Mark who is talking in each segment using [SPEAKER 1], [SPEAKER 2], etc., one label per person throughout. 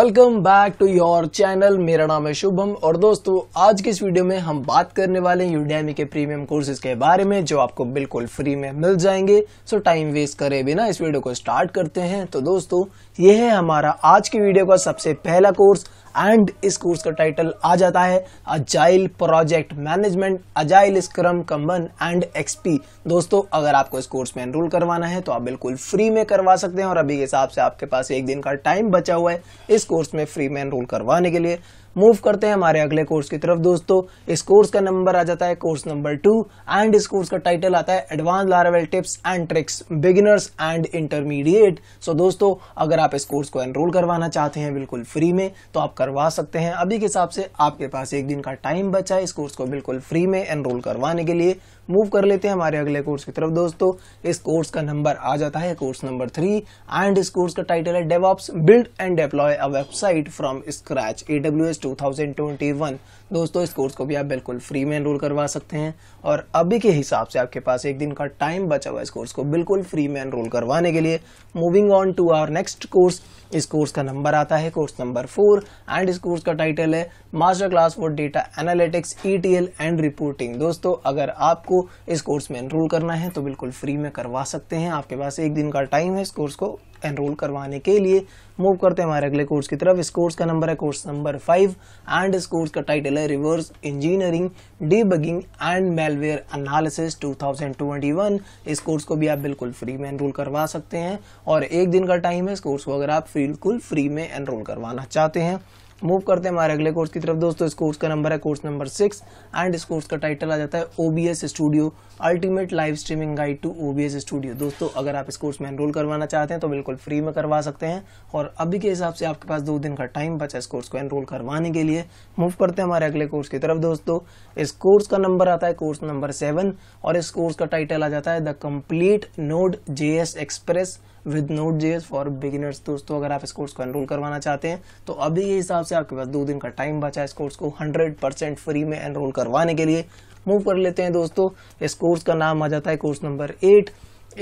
[SPEAKER 1] welcome back to your channel मेरा नाम है शुभम और दोस्तों आज की इस वीडियो में हम बात करने वाले हैं यूडेमी के प्रीमियम कोर्सेज के बारे में जो आपको बिल्कुल फ्री में मिल जाएंगे सो टाइम वेस्ट करे बिना इस वीडियो को स्टार्ट करते हैं तो दोस्तों ये है हमारा आज के वीडियो का सबसे पहला कोर्स एंड इस कोर्स का टाइटल आ जाता है agile project management agile scrum kanban and XP दोस्तों अगर आपको इस कोर्स में एनरोल करवाना है तो आप बिल्कुल फ्री में करवा सकते हैं और अभी के हिसाब से आपके पास एक दिन का टाइम बचा हुआ है इस कोर्स में फ्री में एनरोल करवाने के लिए मूव करते हैं हमारे अगले कोर्स की तरफ दोस्तों इस कोर्स का नंबर आ जाता है कोर्स नंबर टू एंड इस कोर्स का टाइटल आता है advance Laravel tips and tricks beginners and intermediate so दोस्तों अगर आप इस कोर्स को एनरोल करवाना चाहते हैं बिल्कुल फ्री में तो आप करवा सकते हैं अभी के हिसाब से आपके पास एक दिन का टाइम बचा है इस कोर्स को बिल्कुल फ्री में एनरोल करवाने के लिए मूव कर लेते हैं हमारे अगले कोर्स की तरफ दोस्तों इस कोर्स का नंबर आ जाता है कोर्स नंबर थ्री एंड इस कोर्स का टाइटल है DevOps build and deploy a website from scratch A W S two thousand twenty one दोस्तों इस कोर्स को भी आप बिल्कुल फ्री में एनरोल करवा सकते हैं और अभी के हिसाब से आपके पास एक दिन का टाइम बचा हुआ है इस कोर्स को बिल्कुल फ्री में एनरोल करवाने के लिए moving on to our next course इस कोर्स का नंबर आता है कोर्स नंबर फोर एंड इस कोर्स का टाइटल है master class for data analytics e and reporting दोस्तों अगर आपको इस कोर्स में एनरोल करना है तो बिल्कुल फ्री में करवा सकते हैं आपके पास एक दिन का टाइम है इस कोर्स को एनरोल करवाने के लिए मूव करते हैं हमारे अगले कोर्स की तरफ इस कोर्स का नंबर है कोर्स नंबर फाइव एंड इस कोर्स का टाइटल है reverse engineering debugging and malware analysis 2021 इस कोर्स को भी आप बिल्कुल फ्री में एनरोल करवा सकते हैं और एक दिन का टाइम है इस कोर्स को अगर आप बिल्कुल फ्री में एनरोल करवाना चाहते हैं मूव करते हैं हमारे अगले कोर्स की तरफ दोस्तों इस कोर्स का नंबर है कोर्स नंबर सिक्स एंड इस कोर्स का टाइटल आ जाता है OBS studio ultimate live streaming guide to OBS studio दोस्तों अगर आप इस कोर्स में एनरोल करवाना चाहते हैं तो बिल्कुल फ्री में करवा सकते हैं और अभी के हिसाब से आपके पास दो दिन का टाइम बचा इस कोर्स को एनरोल करवाने के लिए मूव करते हैं हमारे अगले कोर्स की तरफ दोस्तों इस कोर्स का नंबर आता है कोर्स नंबर सेवन और इस कोर्स का टाइटल आ जाता है the complete Node J express with Node J for beginners दोस्तों अगर आप इस कोर्स को एनरोल करवाना चाहते हैं तो अभी के हिसाब से आपके पास दो दिन का टाइम बचा है इस कोर्स को हंड्रेड परसेंट फ्री में एनरोल करवाने के लिए मूव कर लेते हैं दोस्तों इस कोर्स का नाम आ जाता है कोर्स नंबर एट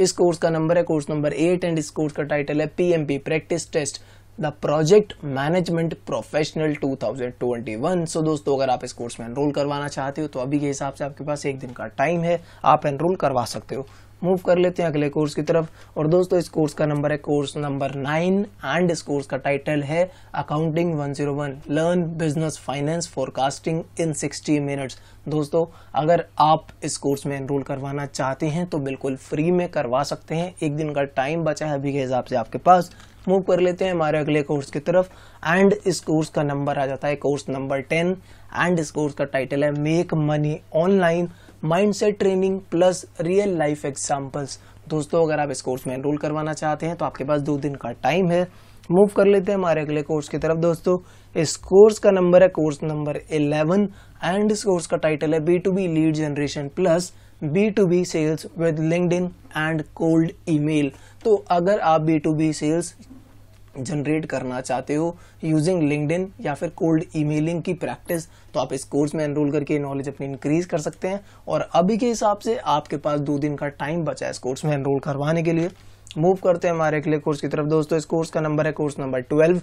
[SPEAKER 1] इस कोर्स का नंबर है कोर्स नंबर एट एंड इस कोर्स का टाइटल है PMP practice test the project management professional 2021 so दोस्तों अगर आप इस कोर्स में एनरोल करवाना चाहते हो तो अभी के हिसाब से आपके पास एक दिन का टाइम है आप एनरोल करवा सकते हो मूव कर लेते हैं अगले कोर्स की तरफ और दोस्तों इस कोर्स का नंबर है कोर्स नंबर नाइन एंड इस कोर्स का टाइटल है accounting 101 learn business finance forecasting in 60 minutes दोस्तों अगर आप इस कोर्स में एनरोल करवाना चाहते हैं तो बिल्कुल फ्री में करवा सकते हैं एक दिन का टाइम बचा है अभी के हिसाब से आपके पास मूव कर लेते हैं हमारे अगले कोर्स की तरफ एंड इस कोर्स का नंबर आ जाता है कोर्स नंबर टेन एंड इस कोर्स का टाइटल है make money online mindset training plus real life examples दोस्तों अगर आप इस कोर्स में एनरोल करवाना चाहते हैं तो आपके पास दो दिन का टाइम है मूव कर लेते हैं हमारे अगले कोर्स की तरफ दोस्तों इस कोर्स का नंबर है कोर्स नंबर 11 एंड इस कोर्स का टाइटल है B to B lead generation plus B to B sales with Linked and cold email तो अगर आप B to B sales generate करना चाहते हो यूजिंग लिंकड या फिर कोल्ड ईमेलिंग की प्रैक्टिस तो आप इस कोर्स में एनरोल करके नॉलेज अपनी इंक्रीज कर सकते हैं और अभी के हिसाब से आपके पास दो दिन का टाइम बचा है इस कोर्स में एनरोल करवाने के लिए मूव करते हैं हमारे अगले कोर्स की तरफ दोस्तों इस कोर्स का नंबर है कोर्स नंबर ट्वेल्व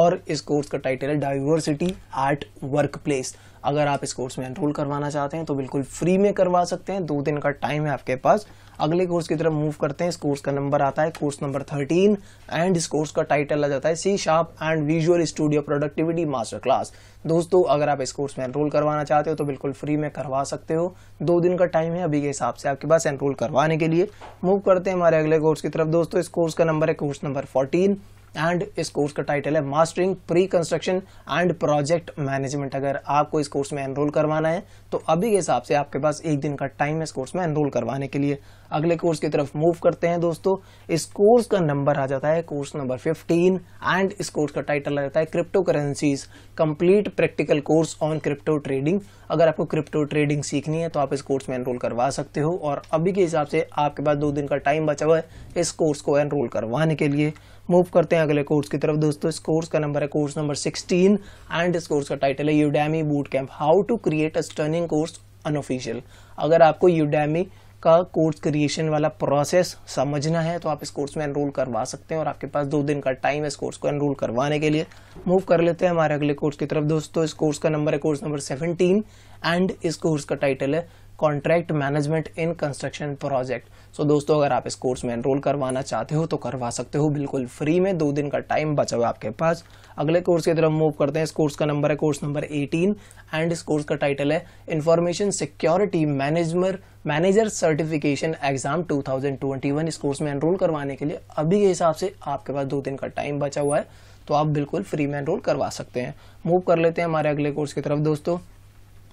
[SPEAKER 1] और इस कोर्स का टाइटल है डाइवर्सिटी एट वर्क प्लेस अगर आप इस कोर्स में एनरोल करवाना चाहते हैं तो बिल्कुल फ्री में करवा सकते हैं दो दिन का टाइम है आपके पास अगले कोर्स की तरफ मूव करते हैं इस कोर्स का नंबर आता है कोर्स नंबर थर्टीन एंड इस कोर्स का टाइटल आ जाता है C sharp and visual studio productivity master class दोस्तों अगर आप इस कोर्स में एनरोल करवाना चाहते हो तो बिल्कुल फ्री में करवा सकते हो दो दिन का टाइम है अभी के हिसाब से आपके पास एनरोल करवाने के लिए मूव करते हैं हमारे अगले कोर्स की तरफ दोस्तों इस कोर्स का नंबर है कोर्स नंबर फोर्टीन एंड इस कोर्स का टाइटल है mastering pre construction and project management अगर आपको इस कोर्स में एनरोल करवाना है तो अभी के हिसाब से आपके पास एक दिन का टाइम है इस कोर्स में एनरोल करवाने के लिए अगले कोर्स की तरफ मूव करते हैं दोस्तों इस कोर्स का नंबर आ जाता है कोर्स नंबर फिफ्टीन एंड इस कोर्स का टाइटल आ जाता है cryptocurrencies complete practical course on crypto trading अगर आपको क्रिप्टो ट्रेडिंग सीखनी है तो आप इस कोर्स में एनरोल करवा सकते हो और अभी के हिसाब से आपके पास दो दिन का टाइम बचा हुआ है इस कोर्स को एनरोल करवाने के लिए मूव करते हैं अगले कोर्स की तरफ दोस्तों इस कोर्स का नंबर है कोर्स नंबर 16 एंड इस कोर्स का टाइटल है Udemy boot camp how to create a stunning course unofficial अगर आपको यूडेमी का कोर्स क्रिएशन वाला प्रोसेस समझना है तो आप इस कोर्स में एनरोल करवा सकते हैं और आपके पास दो दिन का टाइम है इस कोर्स को एनरोल करवाने के लिए मूव कर लेते हैं हमारे अगले कोर्स की तरफ दोस्तों इस कोर्स का नंबर है कोर्स नंबर सेवनटीन एंड इस कोर्स का टाइटल है contract management in construction project so दोस्तों अगर आप इस कोर्स में एनरोल करवाना चाहते हो तो करवा सकते हो बिल्कुल फ्री में दो दिन का टाइम बचा हुआ आपके पास अगले कोर्स की तरफ मूव करते हैं इस कोर्स का नंबर है कोर्स नंबर 18 एंड इस कोर्स का टाइटल है information security manager manager certification exam 2021 इस कोर्स में एनरोल करवाने के लिए अभी के हिसाब से आपके पास दो दिन का टाइम बचा हुआ है तो आप बिल्कुल फ्री में एनरोल करवा सकते हैं मूव कर लेते हैं हमारे अगले कोर्स की तरफ दोस्तों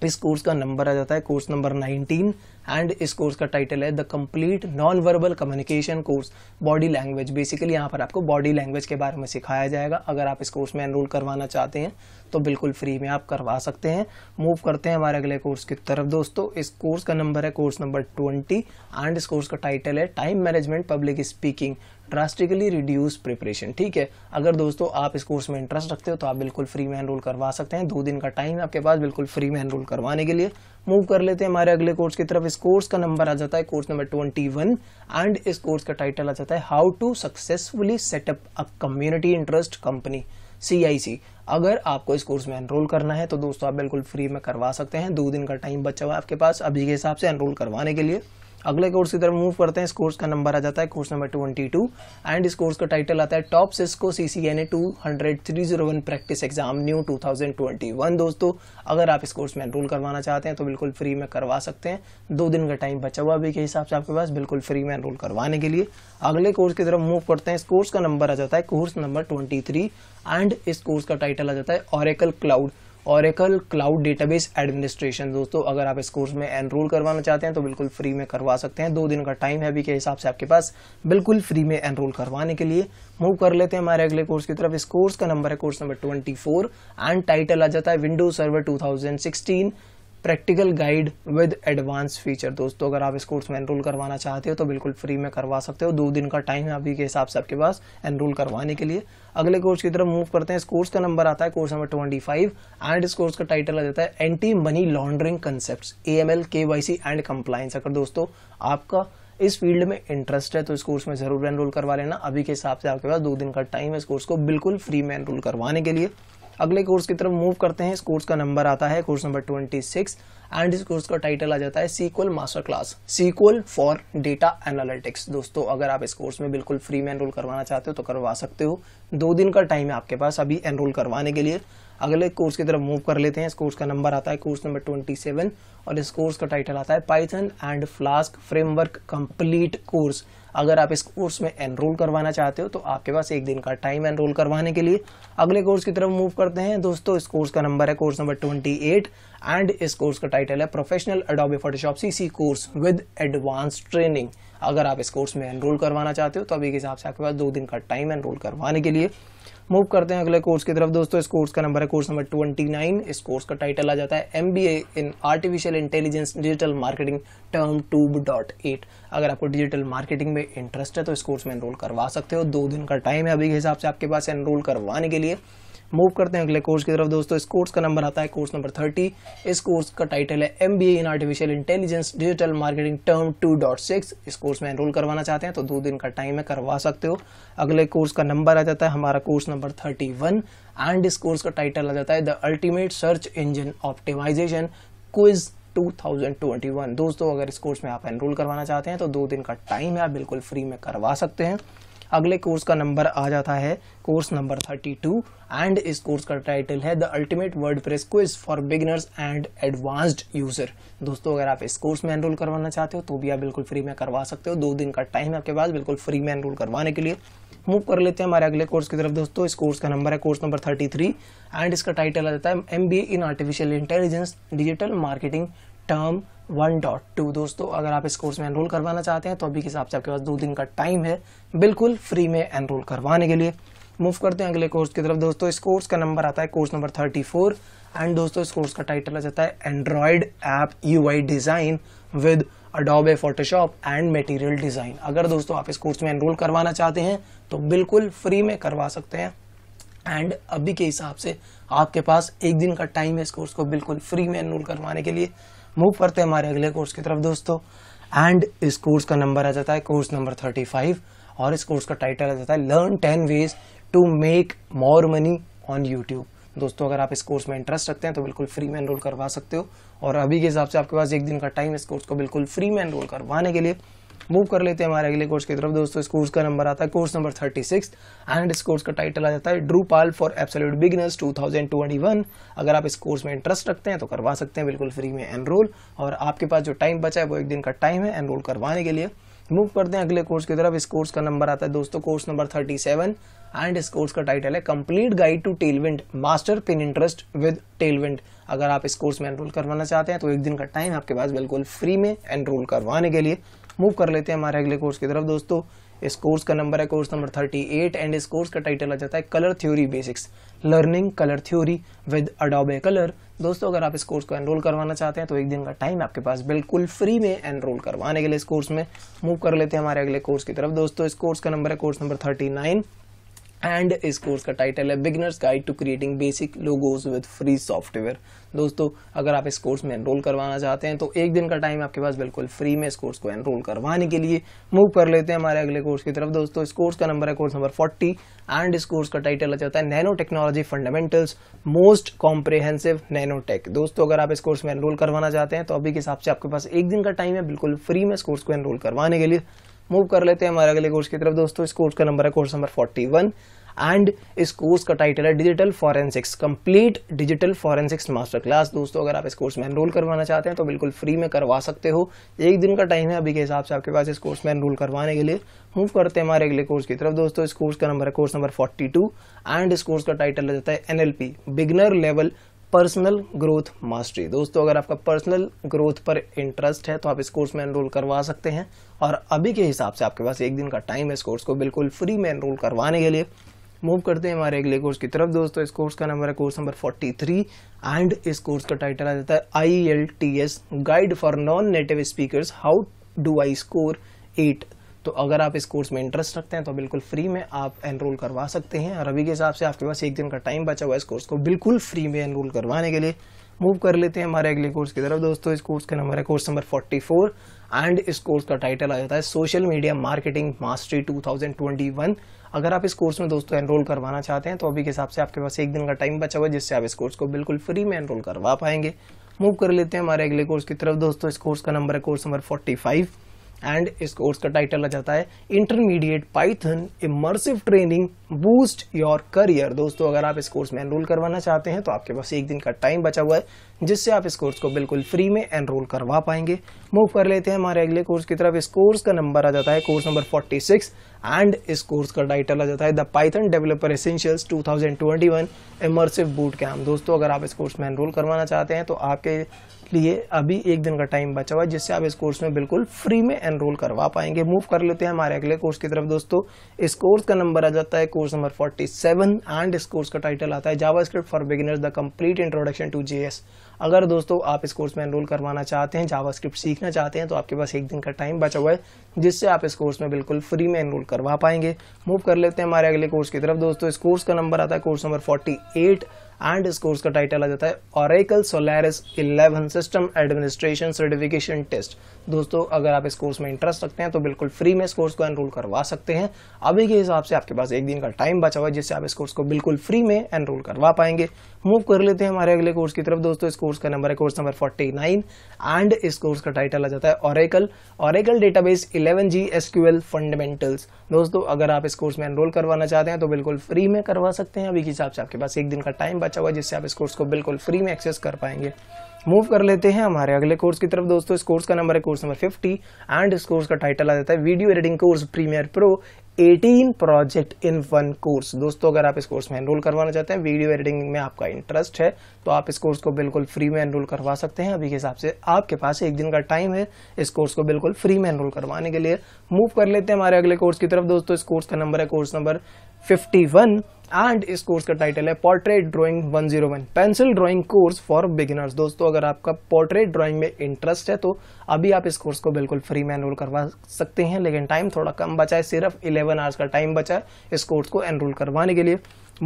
[SPEAKER 1] इस कोर्स का नंबर आ जाता है कोर्स नंबर 19 एंड इस कोर्स का टाइटल है the complete non verbal communication course body language basically यहाँ पर आपको बॉडी लैंग्वेज के बारे में सिखाया जाएगा अगर आप इस कोर्स में एनरोल करवाना चाहते हैं तो बिल्कुल फ्री में आप करवा सकते हैं मूव करते हैं हमारे अगले कोर्स की तरफ दोस्तों इस कोर्स का नंबर है कोर्स नंबर ट्वेंटी एंड इस कोर्स का टाइटल है time management public speaking drastically reduce preparation ठीक है अगर दोस्तों आप इस कोर्स में इंटरेस्ट रखते हो तो आप बिल्कुल फ्री में एनरोल करवा सकते हैं दो दिन का टाइम आपके पास बिल्कुल फ्री में एनरोल करवाने के लिए मूव कर लेते हैं हमारे अगले कोर्स की तरफ इस कोर्स का नंबर आ जाता है course number twenty one and इस कोर्स का टाइटल आ जाता है how to successfully set up a community interest company C अगर आपको इस कोर्स में एनरोल करना है तो दोस्तों आप बिल्कुल फ्री में करवा सकते हैं दो दिन का टाइम बचा हुआ है आपके पास अभी के हिसाब से एनरोल करवाने के लिए अगले कोर्स की तरफ मूव करते हैं इस कोर्स का नंबर आ जाता है course number twenty two and इस कोर्स का टाइटल आता है top Cisco C C N A two hundred three zero one practice exam new two thousand twenty one दोस्तों अगर आप इस कोर्स में एनरोल करवाना चाहते हैं तो बिल्कुल फ्री में करवा सकते हैं दो दिन का टाइम बचा हुआ अभी के हिसाब से आपके पास बिल्कुल फ्री में एनरोल करवाने के लिए अगले कोर्स की तरफ मूव करते हैं इस कोर्स का नंबर आ जाता है course number twenty three and इस कोर्स का टाइटल आ जाता है Oracle cloud Oracle cloud database administration दोस्तों अगर आप इस कोर्स में एनरोल करवाना चाहते हैं तो बिल्कुल फ्री में करवा सकते हैं दो दिन का टाइम है अभी के हिसाब से आपके पास बिल्कुल फ्री में एनरोल करवाने के लिए मूव कर लेते हैं हमारे अगले कोर्स की तरफ इस कोर्स का नंबर है course number twenty and title आ जाता है window server to practical guide with advance feature दोस्तों अगर आप इस कोर्स में एनरोल करवाना चाहते हो तो बिल्कुल फ्री में करवा सकते हो दो दिन का टाइम है अभी के हिसाब से आपके पास एनरोल करवाने के लिए अगले कोर्स की तरफ मूव करते हैं इस कोर्स का नंबर आता है course number twenty five and इस कोर्स का टाइटल आ जाता है anti money laundering concept A M L K Y C and compliance अगर दोस्तों आपका इस फील्ड में इंटरेस्ट है तो इस कोर्स में जरूर एनरोल करवा लेना अभी के हिसाब से आपके पास दो दिन का टाइम है इस कोर्स को बिल्कुल फ्री में एनरोल करवाने के लिए अगले कोर्स की तरफ मूव करते हैं इस कोर्स का नंबर आता है course number twenty six and इस कोर्स का टाइटल आ जाता है SQL master class SQL for data analytics दोस्तों अगर आप इस कोर्स में बिल्कुल फ्री में एनरोल करवाना चाहते हो तो करवा सकते हो दो दिन का टाइम है आपके पास अभी एनरोल करवाने के लिए अगले कोर्स की तरफ मूव कर लेते हैं इस कोर्स का नंबर आता है कोर्स नंबर ट्वेंटी सेवन और इस कोर्स का टाइटल आता है Python and Flask framework complete course अगर आप इस कोर्स में एनरोल करवाना चाहते हो तो आपके पास एक दिन का टाइम एनरोल करवाने के लिए अगले कोर्स की तरफ मूव करते हैं दोस्तों इस कोर्स का नंबर है कोर्स नंबर ट्वेंटी एंड इस कोर्स का टाइटल है professional Adobe Photoshop CC course with advance training अगर आप इस कोर्स में एनरोल करवाना चाहते हो तो अभी के हिसाब से आपके पास दो दिन का टाइम एनरोल करवाने के लिए मूव करते हैं अगले कोर्स की तरफ दोस्तों इस कोर्स का नंबर है कोर्स नंबर ट्वेंटी नाइन इस कोर्स का टाइटल आ जाता है M B A in artificial intelligence digital marketing term two dot eight अगर आपको डिजिटल मार्केटिंग में इंटरेस्ट है तो इस कोर्स में एनरोल करवा सकते हो दो दिन का टाइम है अभी के हिसाब से आपके पास एनरोल करवाने के लिए मूव करते हैं अगले कोर्स की तरफ दोस्तों इस कोर्स का नंबर आता है कोर्स नंबर थर्टी इस कोर्स का टाइटल है M in artificial intelligence digital marketing term two इस कोर्स में एनरोल करवाना चाहते हैं तो दो दिन का टाइम है करवा सकते हो अगले कोर्स का नंबर आ जाता है हमारा course number thirty one and इस कोर्स का टाइटल आ जाता है the ultimate search engine optimization quiz 2021 दोस्तों अगर इस कोर्स में आप एनरोल करवाना चाहते हैं तो दो दिन का टाइम है आप बिल्कुल फ्री में करवा सकते हैं अगले कोर्स का नंबर आ जाता है कोर्स नंबर 32 एंड इस कोर्स का टाइटल है the ultimate WordPress quiz for beginners and advanced user दोस्तों अगर आप इस कोर्स में एनरोल करवाना चाहते हो तो भी आप बिल्कुल फ्री में करवा सकते हो दो दिन का टाइम है आपके पास बिल्कुल फ्री में एनरोल करवाने के लिए मूव कर लेते हैं हमारे अगले कोर्स की तरफ दोस्तों इस कोर्स का नंबर है course number thirty three and इसका टाइटल आ जाता है M B A in artificial intelligence digital marketing term one dot two दोस्तों अगर आप इस कोर्स में एनरोल करवाना चाहते हैं तो अभी के हिसाब से आपके पास दो दिन का टाइम है बिल्कुल फ्री में एनरोल करवाने के लिए मूव करते हैं अगले कोर्स की तरफ दोस्तों इस कोर्स का नंबर आता है course number thirty four and दोस्तों इस कोर्स का टाइटल आ जाता है Android app U design with Adobe Photoshop and material design अगर दोस्तों आप इस कोर्स में एनरोल करवाना चाहते हैं तो बिल्कुल फ्री में करवा सकते हैं एंड अभी के हिसाब से आपके पास एक दिन का टाइम है इस कोर्स को बिल्कुल फ्री में एनरोल करवाने के लिए मूव करते हैं हमारे अगले कोर्स की तरफ दोस्तों एंड इस कोर्स का नंबर आ जाता है कोर्स नंबर थर्टी फाइव और इस कोर्स का टाइटल आ जाता है learn ten ways to make more money on YouTube दोस्तों अगर आप इस कोर्स में इंटरेस्ट रखते हैं तो बिल्कुल फ्री में एनरोल करवा सकते हो और अभी के हिसाब से आपके पास एक दिन का टाइम इस कोर्स को बिल्कुल फ्री में एनरोल करवाने के लिए मूव कर लेते हैं हमारे अगले कोर्स की तरफ दोस्तों इस कोर्स का नंबर आता है course number thirty six and इस कोर्स का टाइटल आ जाता है Drupal for absolute beginners 2021 अगर आप इस कोर्स में इंटरेस्ट रखते हैं तो करवा सकते हैं बिल्कुल फ्री में एनरोल और आपके पास जो टाइम बचा है वो एक दिन का टाइम है एनरोल करवाने के लिए मूव करते हैं अगले कोर्स की तरफ इस कोर्स का नंबर आता है दोस्तों course number thirty seven and इस कोर्स का टाइटल है complete guide to Tailwind master Pinterest with Tailwind अगर आप इस कोर्स में एनरोल करवाना चाहते हैं तो एक दिन का टाइम आपके पास बिल्कुल फ्री में एनरोल करवाने के लिए मूव कर लेते हैं हमारे अगले कोर्स की तरफ दोस्तों इस कोर्स का नंबर है course number thirty eight and इस कोर्स का टाइटल आ जाता है colour theory basics learning colour theory with Adobe colour दोस्तों अगर आप इस कोर्स को एनरोल करवाना चाहते हैं तो एक दिन का टाइम आपके पास बिल्कुल फ्री में एनरोल करवाने के लिए इस कोर्स में मूव कर लेते हैं हमारे अगले कोर्स की तरफ दोस्तों इस कोर्स का नंबर है course number thirty nine and इस कोर्स का टाइटल है beginners guide to creating basic logos with free software दोस्तों अगर आप इस कोर्स में एनरोल करवाना चाहते हैं तो एक दिन का टाइम आपके पास बिल्कुल फ्री में इस कोर्स को एनरोल करवाने के लिए मूव कर लेते हैं हमारे अगले कोर्स की तरफ दोस्तों इस कोर्स का नंबर है कोर्स नंबर फोर्टी एंड इस कोर्स का टाइटल जाता है nanotechnology fundamentals most comprehensive nano tech दोस्तों अगर आप इस कोर्स में एनरोल करवाना चाहते हैं तो अभी के हिसाब से आपके पास एक दिन का टाइम है बिल्कुल फ्री में इस कोर्स को एनरोल करवाने के लिए मूव कर लेते हैं हमारे अगले कोर्स की तरफ दोस्तों इस कोर्स का नंबर है course number forty one and इस कोर्स का टाइटल है digital forensics complete digital forensics master class दोस्तों अगर आप इस कोर्स में एनरोल करवाना चाहते हैं तो बिल्कुल फ्री में करवा सकते हो एक दिन का टाइम है अभी के हिसाब से आपके पास इस कोर्स में एनरोल करवाने के लिए मूव करते हैं हमारे अगले कोर्स की तरफ दोस्तों इस कोर्स का नंबर है कोर्स नंबर फोर्टी एंड इस कोर्स का टाइटल रहता है an beginner level personal growth mastery दोस्तों अगर आपका पर्सनल ग्रोथ पर इंटरेस्ट है तो आप इस कोर्स में एनरोल करवा सकते हैं और अभी के हिसाब से आपके पास एक दिन का टाइम है इस कोर्स को बिल्कुल फ्री में एनरोल करवाने के लिए मूव करते हैं हमारे अगले कोर्स की तरफ दोस्तों इस कोर्स का नंबर है कोर्स नंबर 43 एंड इस कोर्स का टाइटल आ जाता है IELTS guide for non native speaker how do I score eight तो अगर आप इस कोर्स में इंटरेस्ट रखते हैं तो बिल्कुल फ्री में आप एनरोल करवा सकते हैं और अभी के हिसाब से आपके पास एक दिन का टाइम बचा हुआ है इस कोर्स को बिल्कुल फ्री में एनरोल करवाने के लिए मूव कर लेते हैं हमारे अगले कोर्स की तरफ दोस्तों इस कोर्स का नंबर है कोर्स नंबर 44 एंड इस कोर्स का टाइटल आ जाता है सोशल मीडिया मार्केटिंग मास्टरी 2021 अगर आप इस कोर्स में दोस्तों एनरोल करवाना चाहते हैं तो अभी के हिसाब से आपके पास एक दिन का टाइम बचा हुआ है जिससे आप इस कोर्स को बिल्कुल फ्री में एनरोल करवा पाएंगे मूव कर लेते हैं हमारे अगले कोर्स की तरफ दोस्तों इस कोर्स का नंबर है कोर्स नंबर फोर्टी एंड इस कोर्स का टाइटल आ जाता है intermediate Python immersive training boost your career दोस्तों अगर आप इस कोर्स में एनरोल करवाना चाहते हैं तो आपके पास एक दिन का टाइम बचा हुआ है जिससे आप इस कोर्स को बिल्कुल फ्री में एनरोल करवा पाएंगे मूव कर लेते हैं हमारे अगले कोर्स की तरफ इस कोर्स का नंबर आ जाता है कोर्स नंबर फोर्टी एंड इस कोर्स का टाइटल आ जाता है the Python developer essentials 2021 immersive boot camp दोस्तों अगर आप इस कोर्स में एनरोल करवाना चाहते हैं तो आपके लिए अभी एक दिन का टाइम बचा हुआ है जिससे आप इस कोर्स में बिल्कुल फ्री में एनरोल करवा पाएंगे मूव कर लेते हैं हमारे अगले कोर्स की तरफ दोस्तों इस कोर्स का नंबर आ जाता है कोर्स नंबर 47 एंड इस कोर्स का टाइटल आता है JavaScript for beginners the complete introduction to JS अगर दोस्तों आप इस कोर्स में एनरोल करवाना चाहते हैं जावा सीखना चाहते हैं तो आपके पास एक दिन का टाइम बचा हुआ है जिससे आप इस कोर्स में बिल्कुल फ्री में एनरोल करवा पाएंगे मूव कर लेते हैं हमारे अगले कोर्स की तरफ दोस्तों इस कोर्स का नंबर आता है कोर्स नंबर फोर्टी एंड इस कोर्स का टाइटल आ जाता है Oracle Solaris eleven system administration certification test दोस्तों अगर आप इस कोर्स में इंटरेस्ट रखते हैं तो बिल्कुल फ्री में इस कोर्स को एनरोल करवा सकते हैं अभी के हिसाब से आपके पास एक दिन का टाइम बचा हुआ है जिससे आप इस कोर्स को बिल्कुल फ्री में एनरोल करवा पाएंगे मूव कर लेते हैं हमारे अगले कोर्स की तरफ दोस्तों इस कोर्स का नंबर है कोर्स नंबर 49 एंड इस कोर्स का टाइटल आ जाता है Oracle Oracle database 11 G SQL fundamentals दोस्तों अगर आप इस कोर्स में एनरोल करवाना चाहते हैं तो बिल्कुल फ्री में करवा सकते हैं अभी के हिसाब से आपके पास एक दिन का टाइम बचा हुआ है जिससे आप इस कोर्स को बिल्कुल फ्री में एक्सेस कर पाएंगे मूव कर लेते हैं हमारे अगले कोर्स की तरफ दोस्तों इस कोर्स का नंबर है कोर्स नंबर 50 एंड इस कोर्स का टाइटल आ जाता है video editing course Premiere Pro 18 project in one course दोस्तों अगर आप इस कोर्स में एनरोल करवाना चाहते हैं वीडियो एडिटिंग में आपका इंटरेस्ट है तो आप इस कोर्स को बिल्कुल फ्री में एनरोल करवा सकते हैं अभी के हिसाब से आपके पास एक दिन का टाइम है इस कोर्स को बिल्कुल फ्री में एनरोल करवाने के लिए मूव कर लेते हैं हमारे अगले कोर्स की तरफ दोस्तों इस कोर्स का नंबर है course number fifty one and इस कोर्स का टाइटल है portrait drawing 101 pencil drawing course for beginners दोस्तों अगर आपका पोर्ट्रेट ड्राइंग में इंटरेस्ट है तो अभी आप इस कोर्स को बिल्कुल फ्री में एनरोल करवा सकते हैं लेकिन टाइम थोड़ा कम बचा है सिर्फ 11 आवर्स का टाइम बचा है इस कोर्स को एनरोल करवाने के लिए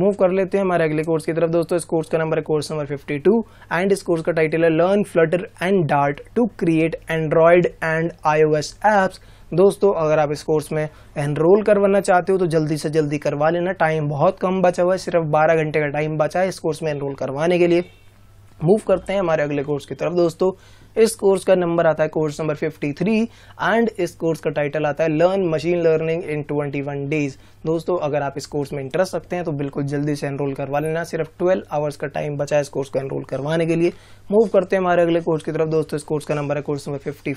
[SPEAKER 1] मूव कर लेते हैं हमारे अगले कोर्स की तरफ दोस्तों इस कोर्स का नंबर है कोर्स नंबर 52 एंड इस कोर्स का टाइटल है learn Flutter and Dart to create Android and iOS apps दोस्तों अगर आप इस कोर्स में एनरोल करवाना चाहते हो तो जल्दी से जल्दी करवा लेना टाइम बहुत कम बचा हुआ है सिर्फ बारह घंटे का टाइम बचा है इस कोर्स में एनरोल करवाने के लिए मूव करते हैं हमारे अगले कोर्स की तरफ दोस्तों इस कोर्स का नंबर आता है कोर्स नंबर 53 एंड इस कोर्स का टाइटल आता है learn machine learning in 21 days दोस्तों अगर आप इस कोर्स में इंटरेस्ट रखते हैं तो बिल्कुल जल्दी से एनरोल करवा लेना सिर्फ 12 आवर्स का टाइम बचा है इस कोर्स को एनरोल करवाने के लिए मूव करते हैं हमारे अगले कोर्स की तरफ दोस्तों इस कोर्स का नंबर है कोर्स नंबर फिफ्टी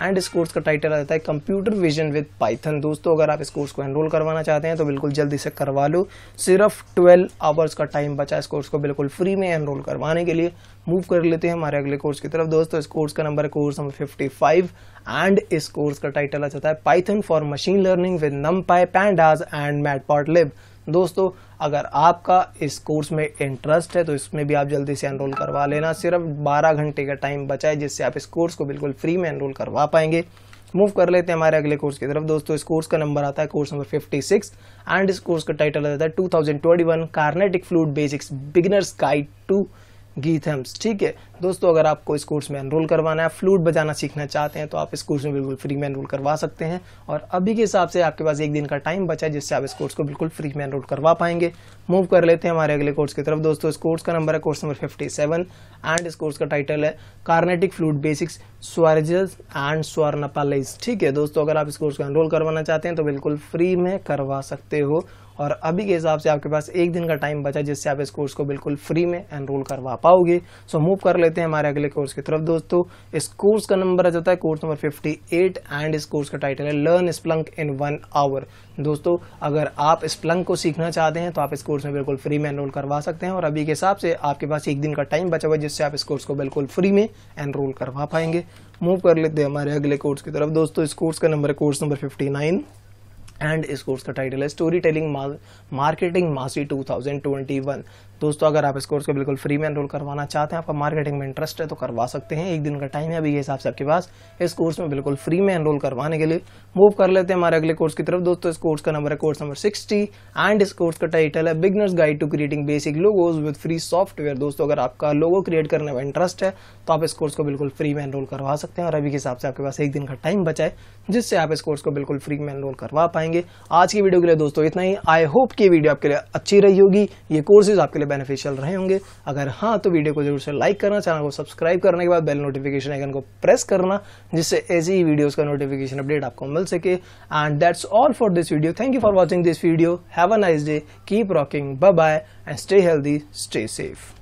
[SPEAKER 1] एंड इस कोर्स का टाइटल आता है कंप्यूटर विजन विद पाइथन दोस्तों अगर आप इस कोर्स को एनरोल करवाना चाहते हैं तो बिल्कुल जल्दी से करवा लो सिर्फ ट्वेल्व आवर्स का टाइम बचा इस कोर्स को बिल्कुल फ्री में एनरोल करवाने के लिए मूव कर लेते हैं हमारे अगले कोर्स की तरफ दोस्तों इस कोर्स का नंबर है कोर्स नंबर 55 एंड इस कोर्स का टाइटल आ जाता है Python for machine learning with NumPy pandas and Matplotlib दोस्तों अगर आपका इस कोर्स में इंटरेस्ट है तो इसमें भी आप जल्दी से एनरोल करवा लेना सिर्फ 12 घंटे का टाइम बचा है जिससे आप इस कोर्स को बिल्कुल फ्री में एनरोल करवा पाएंगे मूव कर लेते हैं हमारे अगले कोर्स की तरफ दोस्तों इस कोर्स का नंबर आता है कोर्स नंबर 56 एंड इस कोर्स का टाइटल आता है 2021 Carnatic flute basics beginners guide to geethams ठीक है दोस्तों अगर आपको इस कोर्स में एनरोल करवाना है फ्लूट बजाना सीखना चाहते हैं तो आप इस कोर्स में बिल्कुल फ्री में एनरोल करवा सकते हैं और अभी के हिसाब से आपके पास एक दिन का टाइम बचा है जिससे आप इस कोर्स को बिल्कुल फ्री में एनरोल करवा पाएंगे मूव कर लेते हैं हमारे अगले कोर्स की तरफ दोस्तों इस कोर्स का नंबर है कोर्स नंबर फिफ्टी एंड इस कोर्स का टाइटल है कार्नेटिक फ्लूट बेसिक्स स्वारजस एंड स्वर्णपालेस ठीक है दोस्तों अगर आप इस कोर्स को एनरोल करवाना चाहते हैं तो बिल्कुल फ्री में करवा सकते हो और अभी के हिसाब से आपके पास एक दिन का टाइम बचा जिससे आप इस कोर्स को बिल्कुल फ्री में एनरोल करवा पाओगे सो मूव कर लेते चलते हैं हमारे अगले कोर्स की तरफ दोस्तों इस कोर्स का नंबर आ जाता है कोर्स नंबर 58 एंड इस कोर्स का टाइटल है learn Splunk in one hour दोस्तों अगर आप स्प्लंक को सीखना चाहते हैं तो आप इस कोर्स में बिल्कुल फ्री में एनरोल करवा सकते हैं और अभी के हिसाब से आपके पास एक दिन का टाइम बचा हुआ है जिससे आप इस कोर्स को बिल्कुल फ्री में एनरोल करवा पाएंगे मूव कर लेते हैं हमारे अगले कोर्स की तरफ दोस्तों इस कोर्स का नंबर है कोर्स नंबर फिफ्टी एंड इस कोर्स का टाइटल है स्टोरी टेलिंग मार्केटिंग मासी 2021 दोस्तों अगर आप इस कोर्स को बिल्कुल फ्री में एनरोल करवाना चाहते हैं आपका मार्केटिंग में इंटरेस्ट है तो करवा सकते हैं एक दिन का टाइम है अभी ये हिसाब से आपके पास इस कोर्स में बिल्कुल फ्री में एनरोल करवाने के लिए मूव कर लेते हैं हमारे अगले कोर्स की तरफ दोस्तों इस कोर्स का नंबर है कोर्स नंबर सिक्सटी एंड इस कोर्स का टाइटल है beginners guide to creating basic logos with free software दोस्तों अगर आपका लोगो क्रिएट करने में इंटरेस्ट है तो आप इस कोर्स को बिल्कुल फ्री में एनरोल करवा सकते हैं और अभी के हिसाब से आपके पास एक दिन का टाइम बचाए जिससे आप इस कोर्स को बिल्कुल फ्री में एनरोल करवा पाएंगे आज की वीडियो के लिए दोस्तों इतना ही आई होप की वीडियो आपके लिए अच्छी रही होगी ये कोर्सेज आपके लिए बेनिफिशियल रहे होंगे अगर हाँ तो वीडियो को जरूर से लाइक करना चैनल को सब्सक्राइब करने के बाद बेल नोटिफिकेशन आइकन को प्रेस करना जिससे ऐसी ही वीडियोज का नोटिफिकेशन अपडेट आपको मिल सके and that's all for this video thank you for watching this video have a nice day keep rocking bye bye and stay healthy stay safe